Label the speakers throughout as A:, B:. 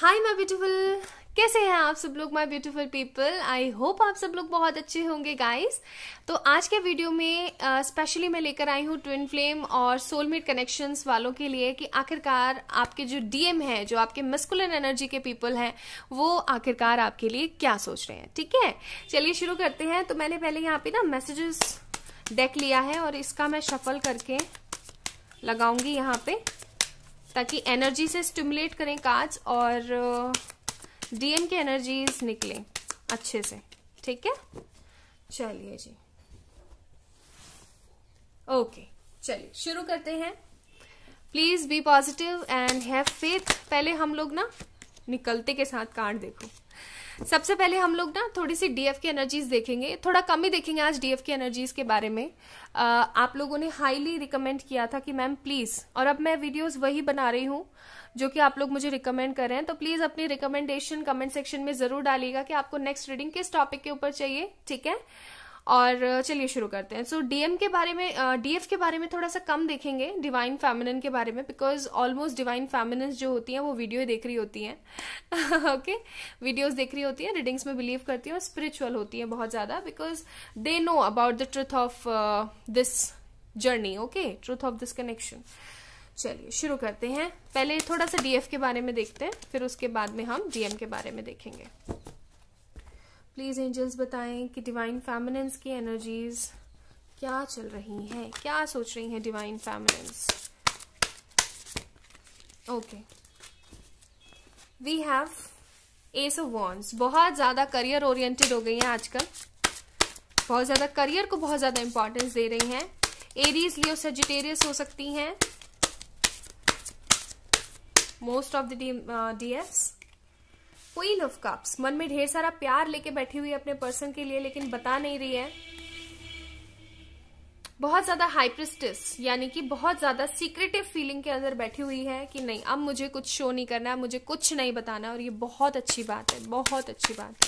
A: Hi my beautiful कैसे हैं आप सब लोग my beautiful people I hope आप सब लोग बहुत अच्छे होंगे गाइस तो आज के वीडियो में स्पेशली uh, मैं लेकर आई हूँ ट्विन फ्लेम और सोलमेट कनेक्शंस वालों के लिए कि आखिरकार आपके जो डीएम हैं जो आपके मस्कुलर एनर्जी के पीपल हैं वो आखिरकार आपके लिए क्या सोच रहे हैं ठीक है चलिए शुरू करते हैं तो मैंने पहले यहाँ पे ना मैसेजेस डेक लिया है और इसका मैं शफल करके लगाऊंगी यहाँ पे ताकि एनर्जी से स्टिमुलेट करें काज और डीएम के एनर्जीज निकलें अच्छे से ठीक है चलिए जी ओके चलिए शुरू करते हैं please be positive and have faith पहले हम लोग ना निकलते के साथ कार्ड देखो सबसे पहले हम लोग ना थोड़ी सी डीएफ की एनर्जीज देखेंगे थोड़ा कम ही देखेंगे आज डीएफ की एनर्जीज के बारे में आ, आप लोगों ने हाईली रिकमेंड किया था कि मैम प्लीज और अब मैं वीडियोस वही बना रही हूँ जो कि आप लोग मुझे रिकमेंड कर रहे हैं तो प्लीज अपनी रिकमेंडेशन कमेंट सेक्शन में जरूर डालिएगा कि आपको नेक्स्ट रीडिंग किस टॉपिक के ऊपर चाहिए ठीक है और चलिए शुरू करते हैं सो so, डीएम के बारे में डीएफ के बारे में थोड़ा सा कम देखेंगे डिवाइन फैमिनन के बारे में बिकॉज ऑलमोस्ट डिवाइन फैमिनन्स जो होती हैं वो वीडियो देख रही होती हैं ओके वीडियोज वीडियोस देख रही होती हैं रीडिंग्स में बिलीव करती हैं और स्पिरिचुअल होती हैं बहुत ज़्यादा because they know about the truth of this journey okay truth of this connection चलिए शुरू करते हैं पहले थोड़ा सा डीएफ के बारे में देखते हैं फिर उसके बाद में हम डीएम के बारे में देखेंगे प्लीज़ एंजल्स बताएं कि डिवाइन फेमिनेंस की एनर्जीज क्या चल रही हैं क्या सोच रही हैं divine feminines okay we have ace of wands बहुत ज़्यादा करियर ओरिएंटेड हो गई हैं आजकल बहुत ज़्यादा करियर को बहुत ज़्यादा इंपॉर्टेंस दे रही हैं एरीज लियो सेजिटेरियस हो सकती हैं most of the D queen of cups मन में ढेर सारा प्यार लेके बैठी हुई है अपने पर्सन के लिए लेकिन बता नहीं रही है बहुत ज्यादा हाइप्रिस्टिस यानी कि बहुत ज्यादा सीक्रेटिव फीलिंग के अंदर बैठी हुई है कि नहीं अब मुझे कुछ शो नहीं करना है मुझे कुछ नहीं बताना और ये बहुत अच्छी बात है बहुत अच्छी बात है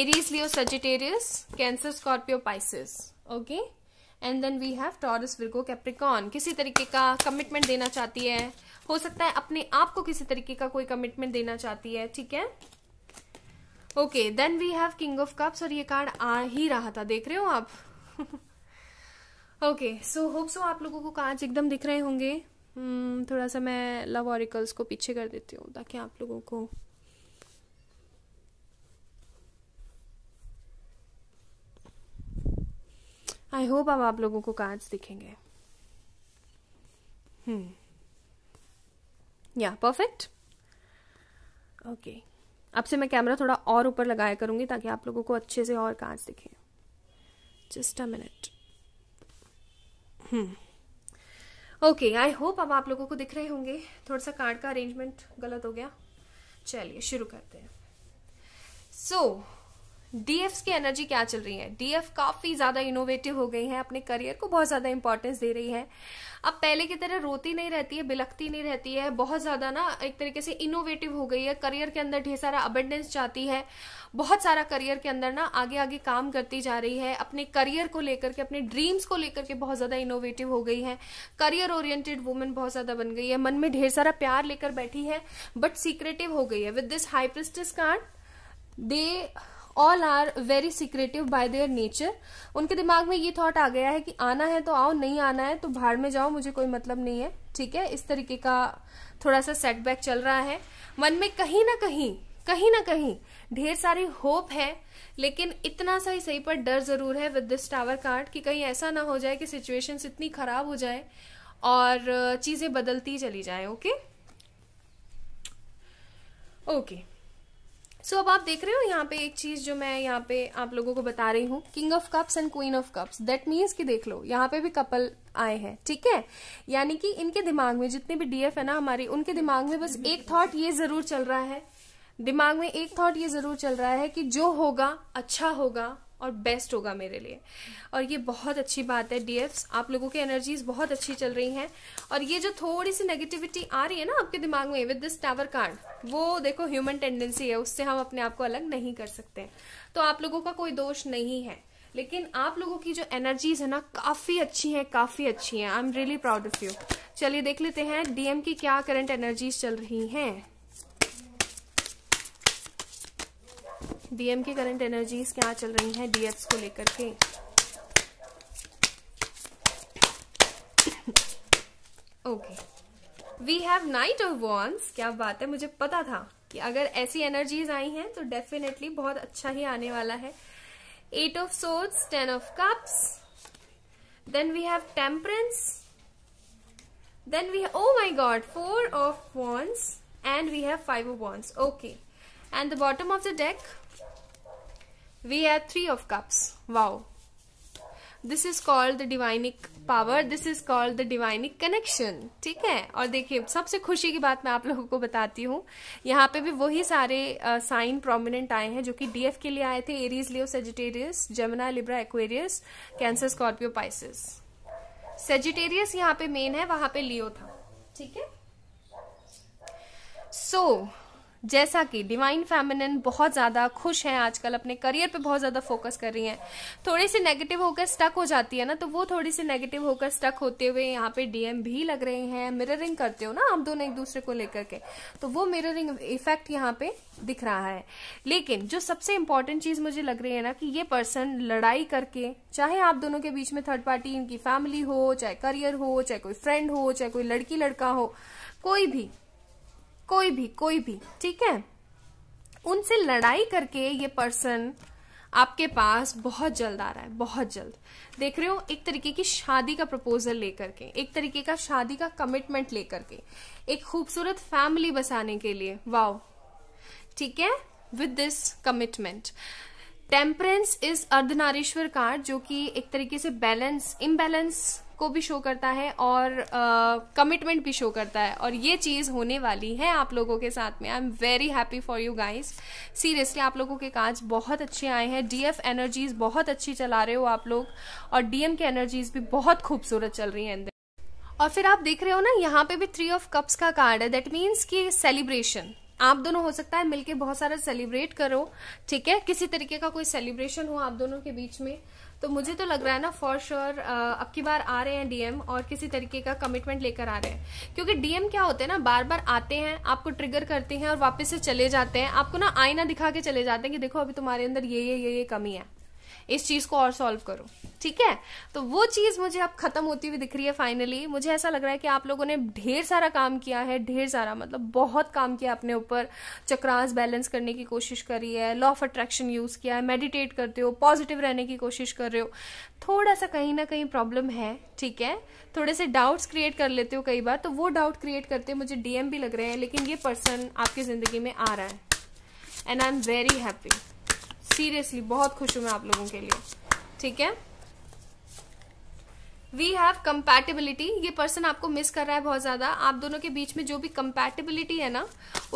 A: Aries Leo Sagittarius Cancer Scorpio Pisces okay and then we have Taurus Virgo Capricorn किसी तरीके का कमिटमेंट देना चाहती है हो सकता है अपने आप को किसी तरीके का कोई कमिटमेंट देना चाहती है ठीक है okay then we have king of cups और ये कार्ड आ ही रहा था देख रहे हो आप ओके सो होप सो आप लोगों को कार्ड एकदम दिख रहे होंगे hmm, थोड़ा सा मैं लव ऑरिकल्स को पीछे कर देती हूँ ताकि आप लोगों को आई होप अब आप लोगों को कार्ड्स दिखेंगे या परफेक्ट ओके अब से मैं कैमरा थोड़ा और ऊपर लगाया करूंगी ताकि आप लोगों को अच्छे से और कार्ड्स दिखें just a minute okay I hope अब आप लोगों को दिख रहे होंगे थोड़ा सा कार्ड का अरेंजमेंट गलत हो गया चलिए शुरू करते हैं सो so, डीएफ की एनर्जी क्या चल रही है डीएफ काफी ज्यादा इनोवेटिव हो गई है अपने करियर को बहुत ज्यादा इंपॉर्टेंस दे रही है अब पहले की तरह रोती नहीं रहती है बिलखती नहीं रहती है बहुत ज्यादा ना एक तरीके से इनोवेटिव हो गई है करियर के अंदर ढेर सारा अबेंडेंस चाहती है बहुत सारा करियर के अंदर ना आगे आगे काम करती जा रही है अपने करियर को लेकर के अपने ड्रीम्स को लेकर के बहुत ज्यादा इनोवेटिव हो गई है करियर ओरिएंटेड वुमेन बहुत ज्यादा बन गई है मन में ढेर सारा प्यार लेकर बैठी है बट सीक्रेटिव हो गई है with this high priestess card they all are very secretive by their nature उनके दिमाग में ये थॉट आ गया है कि आना है तो आओ नहीं आना है तो बाहर में जाओ मुझे कोई मतलब नहीं है ठीक है इस तरीके का थोड़ा सा सेटबैक चल रहा है मन में कहीं ना कहीं कहीं ना कहीं ढेर सारी होप है लेकिन इतना सा ही सही पर डर जरूर है विद दिस टावर कार्ड कि कहीं ऐसा ना हो जाए कि सिचुएशन इतनी खराब हो जाए और चीजें बदलती चली जाए ओके ओके सो so, अब आप देख रहे हो यहाँ पे एक चीज जो मैं यहाँ पे आप लोगों को बता रही हूँ king of cups and queen of cups that means कि देख लो यहाँ पे भी कपल आए हैं ठीक है यानी कि इनके दिमाग में जितने भी डीएफ है ना हमारे उनके दिमाग में बस एक थॉट ये जरूर चल रहा है दिमाग में एक थॉट ये जरूर चल रहा है कि जो होगा अच्छा होगा और बेस्ट होगा मेरे लिए और ये बहुत अच्छी बात है डी आप लोगों की एनर्जीज बहुत अच्छी चल रही हैं और ये जो थोड़ी सी नेगेटिविटी आ रही है ना आपके दिमाग में विद दिस टावर कार्ड वो देखो ह्यूमन टेंडेंसी है उससे हम अपने आप को अलग नहीं कर सकते तो आप लोगों का कोई दोष नहीं है लेकिन आप लोगों की जो एनर्जीज है ना काफी अच्छी हैं काफी अच्छी हैं I am really proud of you चलिए देख लेते हैं डीएम की क्या करंट एनर्जीज चल रही हैं डीएम की करंट एनर्जीज क्या चल रही हैं डीएफ्स को लेकर के okay we have knight of wands क्या बात है मुझे पता था कि अगर ऐसी एनर्जीज आई हैं तो डेफिनेटली बहुत अच्छा ही आने वाला है eight of swords ten of cups then we have temperance then we oh my god four of wands and we have five of wands okay and the bottom of the deck we have three of cups wow this is called the divine power this is called the divine connection ठीक है और देखिए सबसे खुशी की बात मैं आप लोगों को बताती हूँ यहाँ पे भी वही सारे साइन uh, प्रोमिनेंट आए हैं जो कि डीएफ के लिए आए थे Aries Leo Sagittarius Gemini Libra Aquarius Cancer Scorpio Pisces Sagittarius यहाँ पे मेन है वहां पे लियो था ठीक है सो so, जैसा कि डिवाइन फैमिनिन बहुत ज़्यादा खुश हैं आजकल अपने करियर पे बहुत ज़्यादा फोकस कर रही हैं थोड़ी सी नेगेटिव होकर स्टक हो जाती है ना तो वो थोड़ी सी नेगेटिव होकर स्टक होते हुए यहाँ पे डीएम भी लग रहे हैं मिररिंग करते हो ना आप दोनों एक दूसरे को लेकर के तो वो मिररिंग इफेक्ट यहाँ पे दिख रहा है लेकिन जो सबसे इंपॉर्टेंट चीज़ मुझे लग रही है ना कि ये पर्सन लड़ाई करके चाहे आप दोनों के बीच में थर्ड पार्टी इनकी फैमिली हो चाहे करियर हो चाहे कोई फ्रेंड हो चाहे कोई लड़की लड़का हो कोई भी कोई भी कोई भी ठीक है उनसे लड़ाई करके ये पर्सन आपके पास बहुत जल्द आ रहा है बहुत जल्द देख रहे हो एक तरीके की शादी का प्रपोजल लेकर के एक तरीके का शादी का कमिटमेंट लेकर के एक खूबसूरत फैमिली बसाने के लिए वाओ ठीक है with this commitment temperance is Ardhanarishwar card जो कि एक तरीके से बैलेंस इम्बेलेंस को भी शो करता है और कमिटमेंट uh, भी शो करता है और ये चीज़ होने वाली है आप लोगों के साथ में I am very happy for you guys seriously आप लोगों के काज बहुत अच्छे आए हैं डी एफ एनर्जीज बहुत अच्छी चला रहे हो आप लोग और डी एम एनर्जीज भी बहुत खूबसूरत चल रही हैं और फिर आप देख रहे हो ना यहाँ पे भी थ्री ऑफ कप्स का कार्ड है दैट मीन्स कि सेलिब्रेशन आप दोनों हो सकता है मिलके बहुत सारा सेलिब्रेट करो ठीक है किसी तरीके का कोई सेलिब्रेशन हो आप दोनों के बीच में तो मुझे तो लग रहा है ना फॉर श्योर अब की बार आ रहे हैं डीएम और किसी तरीके का कमिटमेंट लेकर आ रहे हैं क्योंकि डीएम क्या होते हैं ना बार बार आते हैं आपको ट्रिगर करते हैं और वापस से चले जाते हैं आपको ना आईना दिखा के चले जाते हैं कि देखो अभी तुम्हारे अंदर ये ये ये ये कमी है इस चीज को और सॉल्व करो ठीक है तो वो चीज मुझे अब खत्म होती हुई दिख रही है फाइनली मुझे ऐसा लग रहा है कि आप लोगों ने ढेर सारा काम किया है ढेर सारा मतलब बहुत काम किया अपने ऊपर चक्रास बैलेंस करने की कोशिश करी है लॉ ऑफ अट्रैक्शन यूज किया है मेडिटेट करते हो पॉजिटिव रहने की कोशिश कर रहे हो थोड़ा सा कहीं ना कहीं प्रॉब्लम है ठीक है थोड़े से डाउट्स क्रिएट कर लेते हो कई बार तो वो डाउट क्रिएट करते मुझे डीएम भी लग रहे हैं लेकिन ये पर्सन आपकी जिंदगी में आ रहा है and I am very happy seriously बहुत खुश हूं मैं आप लोगों के लिए ठीक है वी हैव कंपैटिबिलिटी ये पर्सन आपको मिस कर रहा है बहुत ज़्यादा आप दोनों के बीच में जो भी कंपैटिबिलिटी है ना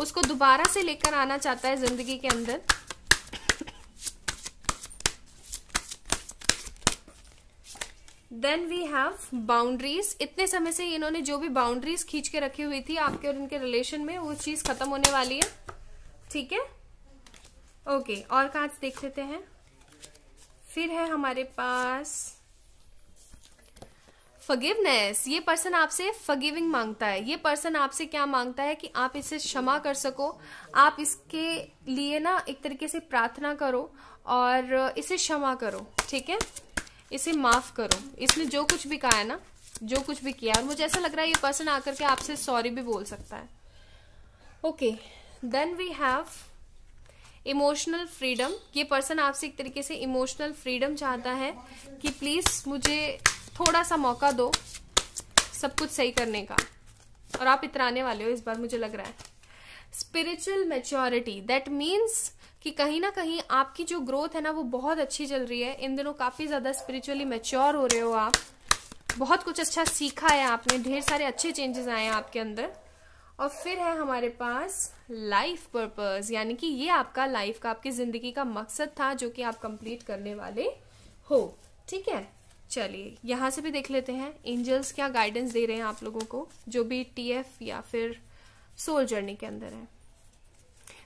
A: उसको दोबारा से लेकर आना चाहता है ज़िंदगी के अंदर देन वी हैव बाउंड्रीज इतने समय से इन्होंने जो भी बाउंड्रीज खींच के रखी हुई थी आपके और इनके रिलेशन में वो चीज़ खत्म होने वाली है ठीक है ओके और कांच देख लेते हैं फिर है हमारे पास फगिवनेस ये पर्सन आपसे फगिविंग मांगता है ये पर्सन आपसे क्या मांगता है कि आप इसे क्षमा कर सको आप इसके लिए ना एक तरीके से प्रार्थना करो और इसे क्षमा करो ठीक है इसे माफ करो इसने जो कुछ भी कहा है ना जो कुछ भी किया और मुझे ऐसा लग रहा है ये पर्सन आकर के आपसे सॉरी भी बोल सकता है okay then we have emotional freedom ये पर्सन आपसे एक तरीके से इमोशनल फ्रीडम चाहता है कि प्लीज़ मुझे थोड़ा सा मौका दो सब कुछ सही करने का और आप इतराने वाले हो इस बार मुझे लग रहा है स्पिरिचुअल मेच्योरिटी दैट मीन्स कि कहीं ना कहीं आपकी जो ग्रोथ है ना वो बहुत अच्छी चल रही है इन दिनों काफ़ी ज़्यादा स्पिरिचुअली मेच्योर हो रहे हो आप बहुत कुछ अच्छा सीखा है आपने ढेर सारे अच्छे चेंजेस आए हैं आपके अंदर और फिर है हमारे पास लाइफ पर्पस यानी कि ये आपका लाइफ का आपकी ज़िंदगी का मकसद था जो कि आप कंप्लीट करने वाले हो ठीक है चलिए यहाँ से भी देख लेते हैं एंजल्स क्या गाइडेंस दे रहे हैं आप लोगों को जो भी टीएफ या फिर सोल जर्नी के अंदर है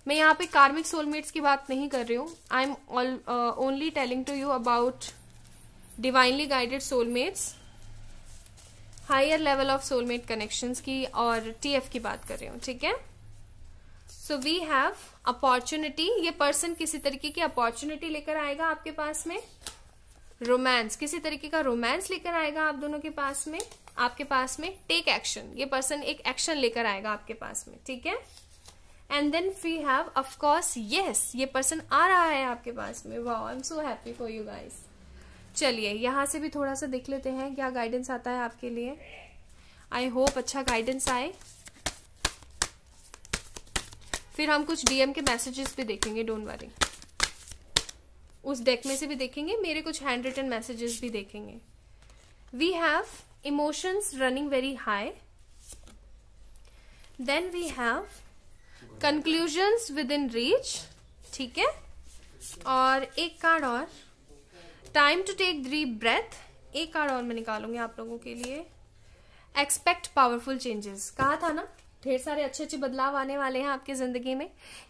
A: मैं यहाँ पे कार्मिक सोलमेट्स की बात नहीं कर रही हूँ I am only telling to you about divinely guided soulmates higher level of soulmate connections की और टीएफ की बात कर रही हूँ ठीक है सो वी हैव अपॉर्चुनिटी ये पर्सन किसी तरीके की अपॉर्चुनिटी लेकर आएगा आपके पास में रोमांस किसी तरीके का रोमांस लेकर आएगा आप दोनों के पास में आपके पास में टेक एक्शन ये पर्सन एक एक्शन लेकर आएगा आपके पास में ठीक है and then we have of course yes ये पर्सन आ रहा है आपके पास में वो I am so happy for you guys चलिए यहाँ से भी थोड़ा सा देख लेते हैं क्या गाइडेंस आता है आपके लिए आई होप अच्छा गाइडेंस आए फिर हम कुछ डीएम के मैसेजेस भी देखेंगे डोंट वरी उस डेक में से भी देखेंगे मेरे कुछ हैंड रिटन मैसेजेस भी देखेंगे we have emotions running very high then we have conclusions within reach ठीक है और एक कार्ड और time to take deep breath एक कार्ड और मैं निकालूंगी आप लोगों के लिए एक्सपेक्ट पावरफुल चेंजेस कहा था ना ढेर सारे अच्छे अच्छे बदलाव आने वाले हैं आपकी ज़िंदगी में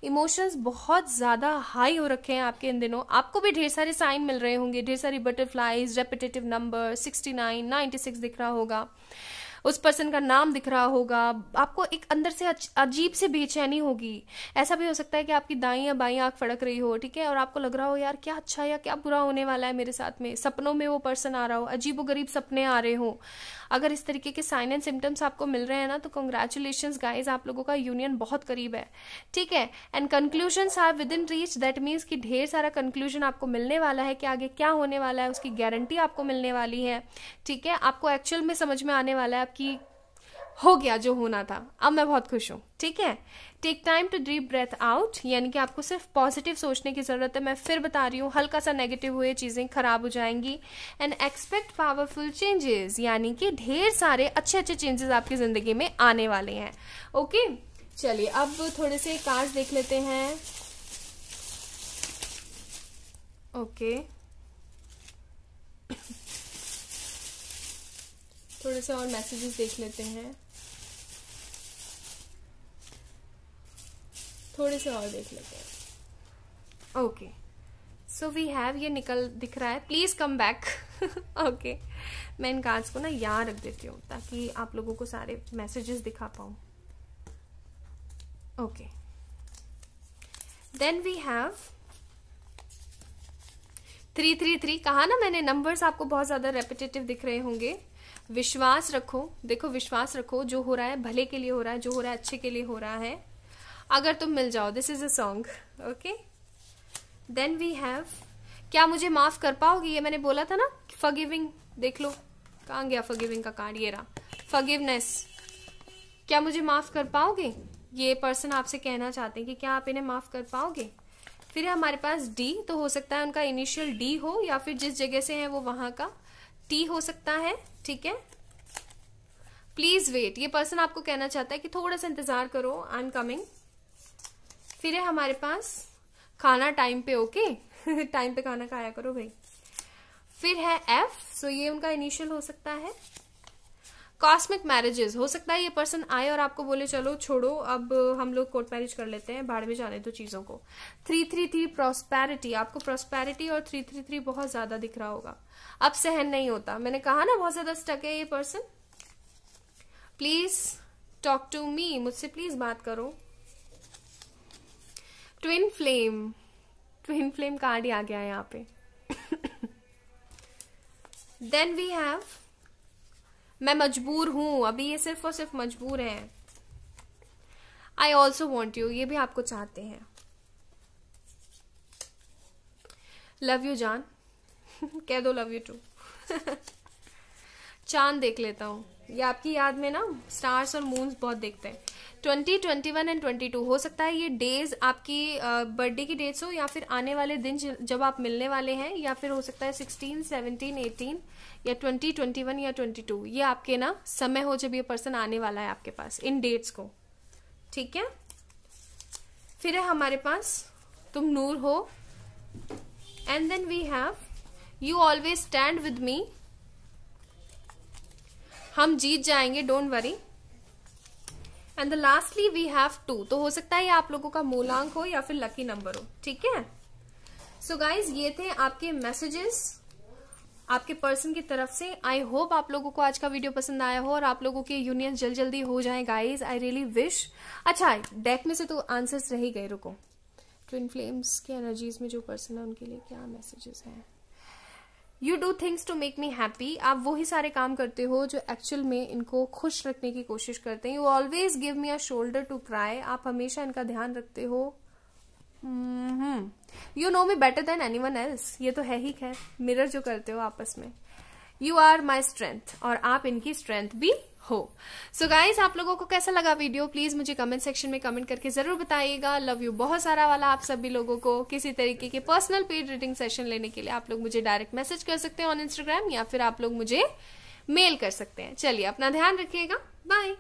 A: इमोशंस बहुत ज़्यादा हाई हो रखे हैं आपके इन दिनों आपको भी ढेर सारे साइन मिल रहे होंगे ढेर सारी butterflies repetitive number sixty nine ninety six दिख रहा होगा उस पर्सन का नाम दिख रहा होगा आपको एक अंदर से अजीब से बेचैनी होगी ऐसा भी हो सकता है कि आपकी दाई या बाई आंख फड़क रही हो ठीक है और आपको लग रहा हो यार क्या अच्छा या क्या बुरा होने वाला है मेरे साथ में सपनों में वो पर्सन आ रहा हो अजीब गरीब सपने आ रहे हो अगर इस तरीके के साइन एंड सिम्टम्स आपको मिल रहे हैं ना तो कंग्रेचुलेशन गाइज आप लोगों का यूनियन बहुत करीब है ठीक है and conclusion are within reach that means कि ढेर सारा कंक्लूजन आपको मिलने वाला है कि आगे क्या होने वाला है उसकी गारंटी आपको मिलने वाली है ठीक है आपको एक्चुअल में समझ में आने वाला है कि हो गया जो होना था अब मैं बहुत खुश हूँ ठीक है take time to deep breath out यानी कि आपको सिर्फ पॉजिटिव सोचने की ज़रूरत है मैं फिर बता रही हूँ हल्का सा नेगेटिव हुए चीज़ें खराब हो जाएंगी एंड एक्सपेक्ट पावरफुल चेंजेस यानी कि ढेर सारे अच्छे अच्छे चेंजेस आपकी ज़िंदगी में आने वाले हैं ओके चलिए अब थोड़े से कार्ड देख लेते हैं ओके okay. थोड़े से और मैसेजेस देख लेते हैं थोड़े से और देख लेते हैं ओके सो वी हैव ये निकल दिख रहा है प्लीज़ कम बैक ओके मैं इन कार्ड्स को ना यहाँ रख देती हूँ ताकि आप लोगों को सारे मैसेजेस दिखा पाऊँ okay then we have three three three कहा ना मैंने नंबर्स आपको बहुत ज़्यादा रेपिटेटिव दिख रहे होंगे विश्वास रखो देखो विश्वास रखो जो हो रहा है भले के लिए हो रहा है जो हो रहा है अच्छे के लिए हो रहा है अगर तुम मिल जाओ this is a song okay then we have क्या मुझे माफ कर पाओगी ये मैंने बोला था ना फगिविंग देख लो कहाँ गया फगिविंग का कार्ड ये रहा फगिवनेस क्या मुझे माफ कर पाओगे ये पर्सन आपसे कहना चाहते हैं कि क्या आप इन्हें माफ कर पाओगे फिर हमारे पास डी तो हो सकता है उनका इनिशियल डी हो या फिर जिस जगह से है वो वहां का टी हो सकता है ठीक है प्लीज वेट ये पर्सन आपको कहना चाहता है कि थोड़ा सा इंतजार करो आई एम कमिंग फिर है हमारे पास खाना टाइम पे ओके okay? टाइम पे खाना खाया करो भाई फिर है एफ सो ये उनका इनिशियल हो सकता है कॉस्मिक मैरिजेस हो सकता है ये पर्सन आए और आपको बोले चलो छोड़ो अब हम लोग कोर्ट मैरिज कर लेते हैं भाड़ में जाने दो तो चीज़ों को थ्री थ्री थ्री प्रोस्पैरिटी आपको प्रोस्पैरिटी और थ्री थ्री थ्री बहुत ज़्यादा दिख रहा होगा अब सहन नहीं होता मैंने कहा ना बहुत ज़्यादा स्टक है ये person please talk to me मुझसे प्लीज़ बात करो twin flame twin flame card ही आ गया है यहाँ पे देन वी हैव मैं मजबूर हूँ अभी ये सिर्फ और सिर्फ मजबूर है आई ऑल्सो वॉन्ट यू ये भी आपको चाहते हैं लव यू जान कह दो लव यू टू चांद देख लेता हूँ ये आपकी याद में ना स्टार्स और मून्स बहुत देखते हैं twenty twenty one and twenty two हो सकता है ये डेज आपकी बर्थडे की डेट्स हो या फिर आने वाले दिन जब आप मिलने वाले हैं या फिर हो सकता है सिक्सटीन सेवनटीन एटीन या ट्वेंटी ट्वेंटी वन या ट्वेंटी टू ये आपके ना समय हो जब ये पर्सन आने वाला है आपके पास इन डेट्स को ठीक है फिर है हमारे पास तुम नूर हो and then we have you always stand with me हम जीत जाएंगे don't worry and the lastly we have two तो हो सकता है ये आप लोगों का मूलांक हो या फिर लकी नंबर हो ठीक है सो so गाइज ये थे आपके मैसेजेस आपके पर्सन की तरफ से आई होप आप लोगों को आज का वीडियो पसंद आया हो और आप लोगों के यूनियन जल्द जल्दी हो जाए गाइज आई रियली विश अच्छा डेक में से तो आंसर्स रह गए रुको ट्विन फ्लेम्स के एनर्जीज में जो पर्सन है उनके लिए क्या मैसेजेस हैं you do things to make me happy आप वही सारे काम करते हो जो एक्चुअल में इनको खुश रखने की कोशिश करते हैं you always give me a shoulder to cry आप हमेशा इनका ध्यान रखते हो you know me better than anyone else ये तो है ही खैर मिरर जो करते हो आपस में यू आर माई स्ट्रेंथ और आप इनकी स्ट्रेंथ भी हो सो so गाइज आप लोगों को कैसा लगा वीडियो प्लीज़ मुझे कमेंट सेक्शन में कमेंट करके ज़रूर बताइएगा लव यू बहुत सारा वाला आप सभी लोगों को किसी तरीके के पर्सनल पेड रीडिंग सेशन लेने के लिए आप लोग मुझे डायरेक्ट मैसेज कर सकते हैं ऑन इंस्टाग्राम या फिर आप लोग मुझे मेल कर सकते हैं चलिए अपना ध्यान रखिएगा बाय